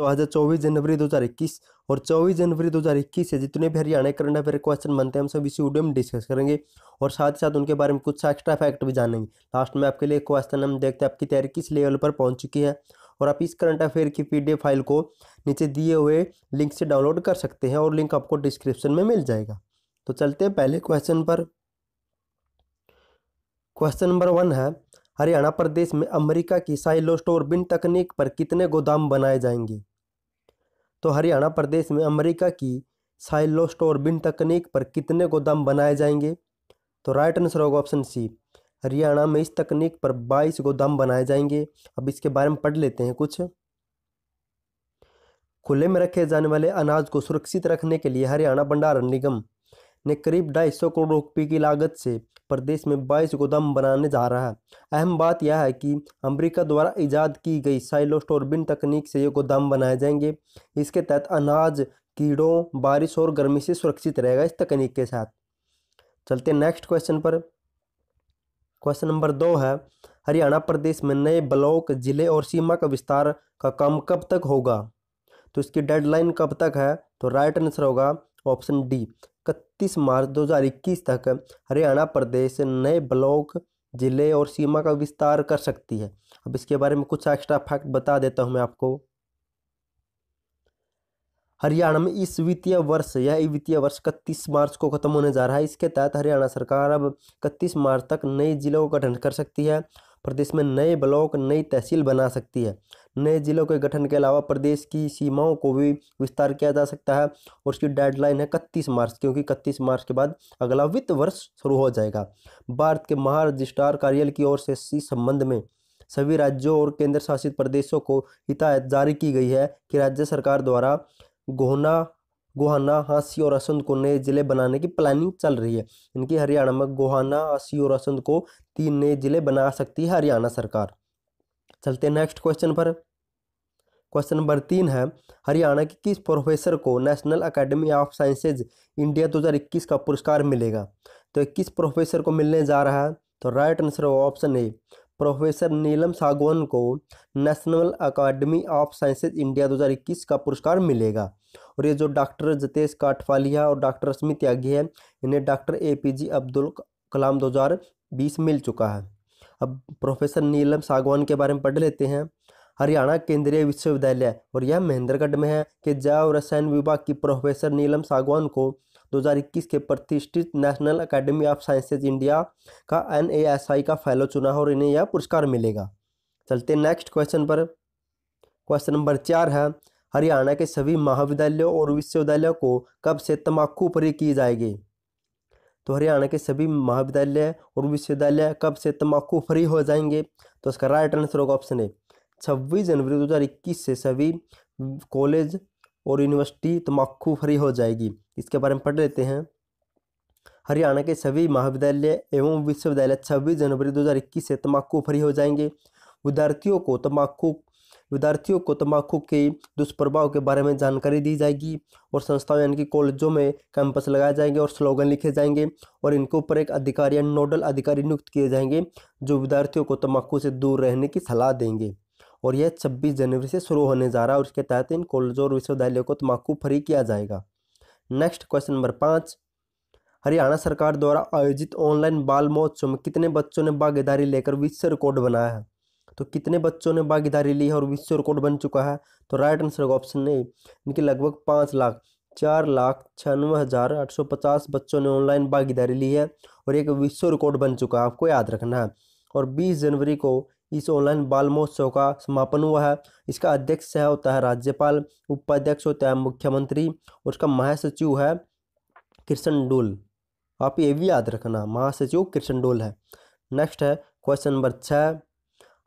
तो आज है चौबीस जनवरी 2021 और 24 जनवरी 2021 से जितने भी हरियाणा करंट अफेयर क्वेश्चन बनते हैं हम सब इसी वीडियो में डिस्कस करेंगे और साथ ही साथ उनके बारे में कुछ एक्स्ट्रा फैक्ट भी जानेंगे लास्ट में आपके लिए क्वेश्चन हम देखते हैं आपकी तैयारी किस लेवल पर पहुंच चुकी है और आप इस करंट अफेयर की पी फाइल को नीचे दिए हुए लिंक से डाउनलोड कर सकते हैं और लिंक आपको डिस्क्रिप्शन में मिल जाएगा तो चलते हैं पहले क्वेश्चन पर क्वेश्चन नंबर वन है हरियाणा प्रदेश में अमेरिका की साइलो बिन तकनीक पर कितने गोदाम बनाए जाएंगे तो हरियाणा प्रदेश में अमेरिका की साइलोस्टोरबिन तकनीक पर कितने गोदाम बनाए जाएंगे तो राइट आंसर होगा ऑप्शन सी हरियाणा में इस तकनीक पर बाईस गोदाम बनाए जाएंगे अब इसके बारे में पढ़ लेते हैं कुछ खुले में रखे जाने वाले अनाज को सुरक्षित रखने के लिए हरियाणा भंडारण निगम ने करीब ढाई सौ करोड़ रुपये की लागत से प्रदेश में 22 गोदाम बनाने जा रहा है अहम बात यह है कि अमेरिका द्वारा ईजाद की गई साइलोस्टोरबिन तकनीक से ये गोदाम बनाए जाएंगे इसके तहत अनाज कीड़ों बारिश और गर्मी से सुरक्षित रहेगा इस तकनीक के साथ चलते नेक्स्ट क्वेश्चन पर क्वेश्चन नंबर दो है हरियाणा प्रदेश में नए ब्लॉक जिले और सीमा का विस्तार का काम कब तक होगा तो इसकी डेडलाइन कब तक है तो राइट आंसर होगा ऑप्शन डी इकतीस मार्च 2021 तक हरियाणा प्रदेश नए ब्लॉक जिले और सीमा का विस्तार कर सकती है अब इसके बारे में कुछ एक्स्ट्रा फैक्ट बता देता हूँ मैं आपको हरियाणा में इस वित्तीय वर्ष यह वित्तीय वर्ष इकतीस मार्च को खत्म होने जा रहा है इसके तहत हरियाणा सरकार अब इकतीस मार्च तक नए जिलों का गठन कर सकती है प्रदेश में नए ब्लॉक नई तहसील बना सकती है नए ज़िलों के गठन के अलावा प्रदेश की सीमाओं को भी विस्तार किया जा सकता है और उसकी डेडलाइन है इकतीस मार्च क्योंकि इकतीस मार्च के बाद अगला वित्त वर्ष शुरू हो जाएगा भारत के महारजिस्ट्रार कार्यालय की ओर से इस संबंध में सभी राज्यों और केंद्र शासित प्रदेशों को हिदायत जारी की गई है कि राज्य सरकार द्वारा गोहना गोहाना हाँसी और असंध को नए जिले बनाने की प्लानिंग चल रही है इनकी हरियाणा में गोहाना हाँसी और असंध को तीन नए जिले बना सकती है हरियाणा सरकार चलते नेक्स्ट क्वेश्चन पर क्वेश्चन नंबर तीन है हरियाणा के किस प्रोफेसर को National Academy of Sciences India 2021 का पुरस्कार मिलेगा तो किस प्रोफेसर को मिलने जा रहा है तो right answer option A professor Neelam Sangwan को नेशनल अकादमी ऑफ साइंसेज इंडिया 2021 का पुरस्कार मिलेगा और ये जो डॉक्टर जितेश काठवालिया और डॉक्टर रश्मि त्यागी है इन्हें doctor A P J Abdul Kalam बीस मिल चुका है अब प्रोफेसर नीलम सागवान के बारे में पढ़ लेते हैं हरियाणा केंद्रीय विश्वविद्यालय और यह महेंद्रगढ़ में है कि जैव रसायन विभाग की प्रोफेसर नीलम सागवान को 2021 के प्रतिष्ठित National Academy of Sciences India का एन का फैलो चुना और इन्हें यह पुरस्कार मिलेगा चलते नेक्स्ट क्वेश्चन पर क्वेश्चन नंबर चार है हरियाणा के सभी महाविद्यालयों और विश्वविद्यालयों को कब से तम्बाकू फ्री की जाएगी तो हरियाणा के सभी महाविद्यालय और विश्वविद्यालय कब से तम्बाकू फ्री हो जाएंगे तो इसका राइट आंसर होगा ऑप्शन ए छब्बीस जनवरी 2021 से सभी कॉलेज और यूनिवर्सिटी तम्बाकू फ्री हो जाएगी इसके बारे में पढ़ लेते हैं हरियाणा के सभी महाविद्यालय एवं विश्वविद्यालय छब्बीस जनवरी दो से तम्बाकू फ्री हो जाएंगे विद्यार्थियों को तम्बाकू विद्यार्थियों को तम्बाकू के दुष्प्रभाव के बारे में जानकारी दी जाएगी और संस्थाओं यानी कि कॉलेजों में कैंपस लगाए जाएंगे और स्लोगन लिखे जाएंगे और इनके ऊपर एक अधिकारी या नोडल अधिकारी नियुक्त किए जाएंगे जो विद्यार्थियों को तम्बाकू से दूर रहने की सलाह देंगे और यह 26 जनवरी से शुरू होने जा रहा है और इसके तहत इन कॉलेजों और विश्वविद्यालयों को तम्बाकू फ्री किया जाएगा नेक्स्ट क्वेश्चन नंबर पाँच हरियाणा सरकार द्वारा आयोजित ऑनलाइन बाल महोत्सव में कितने बच्चों ने भागीदारी लेकर विश्व रिकॉर्ड बनाया है तो कितने बच्चों ने भागीदारी ली है और विश्व रिकॉर्ड बन चुका है तो राइट आंसर होगा ऑप्शन ए इनकी लगभग पाँच लाख चार लाख छियानवे हज़ार आठ सौ पचास बच्चों ने ऑनलाइन भागीदारी ली है और एक विश्व रिकॉर्ड बन चुका है आपको याद रखना है और बीस जनवरी को इस ऑनलाइन बाल महोत्सव का समापन हुआ है इसका अध्यक्ष है होता है राज्यपाल उपाध्यक्ष होता है मुख्यमंत्री और उसका महासचिव है कृष्ण डोल आप ये भी याद रखना महासचिव कृष्ण डोल है नेक्स्ट है क्वेश्चन नंबर छः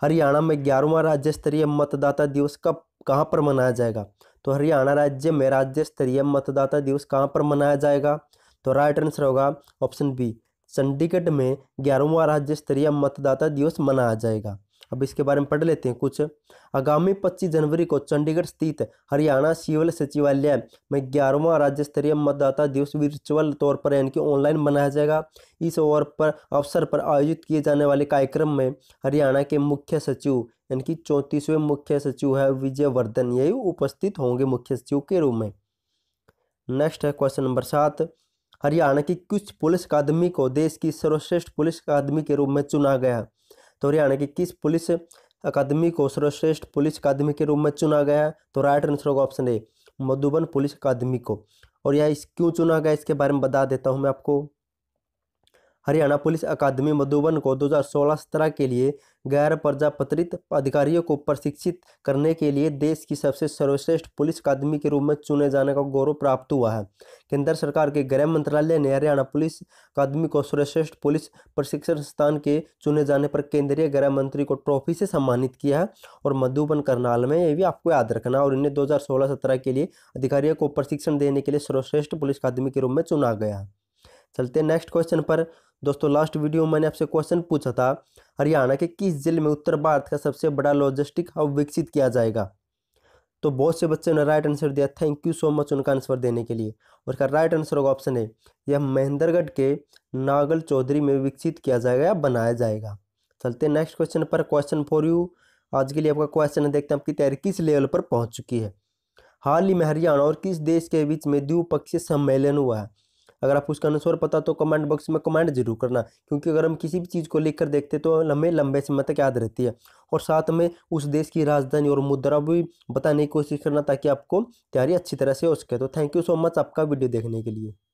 हरियाणा में ग्यारहवा राज्य स्तरीय मतदाता दिवस कब कहाँ पर मनाया जाएगा तो हरियाणा राज्य में राज्य स्तरीय मतदाता दिवस कहाँ पर मनाया जाएगा तो राइट आंसर होगा ऑप्शन बी चंडीगढ़ में ग्यारहवा राज्य स्तरीय मतदाता दिवस मनाया जाएगा अब इसके बारे में पढ़ लेते हैं कुछ आगामी पच्चीस जनवरी को चंडीगढ़ स्थित हरियाणा सिविल सचिवालय में ग्यारहवां राज्य स्तरीय मतदाता दिवस वर्चुअल तौर पर यानी कि ऑनलाइन मनाया जाएगा इस ओवर पर अवसर पर आयोजित किए जाने वाले कार्यक्रम में हरियाणा के मुख्य सचिव यानी कि चौंतीसवें मुख्य सचिव है विजय वर्धन यही उपस्थित होंगे मुख्य सचिव के रूप में नेक्स्ट है क्वेश्चन नंबर सात हरियाणा की किस पुलिस अकादमी को देश की सर्वश्रेष्ठ पुलिस अकादमी के रूप में चुना गया तो हरियाणा की किस पुलिस अकादमी को सर्वश्रेष्ठ पुलिस अकादमी के रूप में चुना गया तो राइट आंसर होगा ऑप्शन ए मधुबन पुलिस अकादमी को और यह क्यों चुना गया इसके बारे में बता देता हूँ मैं आपको हरियाणा पुलिस अकादमी मधुबन को 2016-17 के लिए गैर प्रजापत्रित अधिकारियों को प्रशिक्षित करने के लिए देश की सबसे सर्वश्रेष्ठ पुलिस अकादमी के रूप में चुने जाने का गौरव प्राप्त हुआ है केंद्र सरकार के गृह मंत्रालय ने हरियाणा पुलिस अकादमी को सर्वश्रेष्ठ पुलिस प्रशिक्षण संस्थान के चुने जाने पर केंद्रीय गृह मंत्री को ट्रॉफी से सम्मानित किया है और मधुबन करनाल में ये भी आपको याद रखना और इन्हें दो हज़ार के लिए अधिकारियों को प्रशिक्षण देने के लिए सर्वश्रेष्ठ पुलिस अकादमी के रूप में चुना गया चलते हैं नेक्स्ट क्वेश्चन पर दोस्तों लास्ट वीडियो में मैंने आपसे क्वेश्चन पूछा था हरियाणा के किस जिले में उत्तर भारत का सबसे बड़ा लॉजिस्टिक हब विकसित किया जाएगा तो बहुत से बच्चों ने राइट आंसर दिया थैंक यू सो मच उनका आंसर देने के लिए और इसका राइट आंसर होगा ऑप्शन ए यह महेंद्रगढ़ के नागल चौधरी में विकसित किया जाएगा या बनाया जाएगा चलते हैं नेक्स्ट क्वेश्चन पर क्वेश्चन फॉर यू आज के लिए आपका क्वेश्चन है देखते हैं आपकी तैयारी किस लेवल पर पहुंच चुकी है हाल ही में हरियाणा और किस देश के बीच में द्विपक्षीय सम्मेलन हुआ है अगर आपको उसका आंसर पता तो कमेंट बॉक्स में कमेंट जरूर करना क्योंकि अगर हम किसी भी चीज़ को लिख कर देखते तो लंबे लंबे समय तक याद रहती है और साथ में उस देश की राजधानी और मुद्रा भी बताने की कोशिश करना ताकि आपको तैयारी अच्छी तरह से हो सके तो थैंक यू सो मच आपका वीडियो देखने के लिए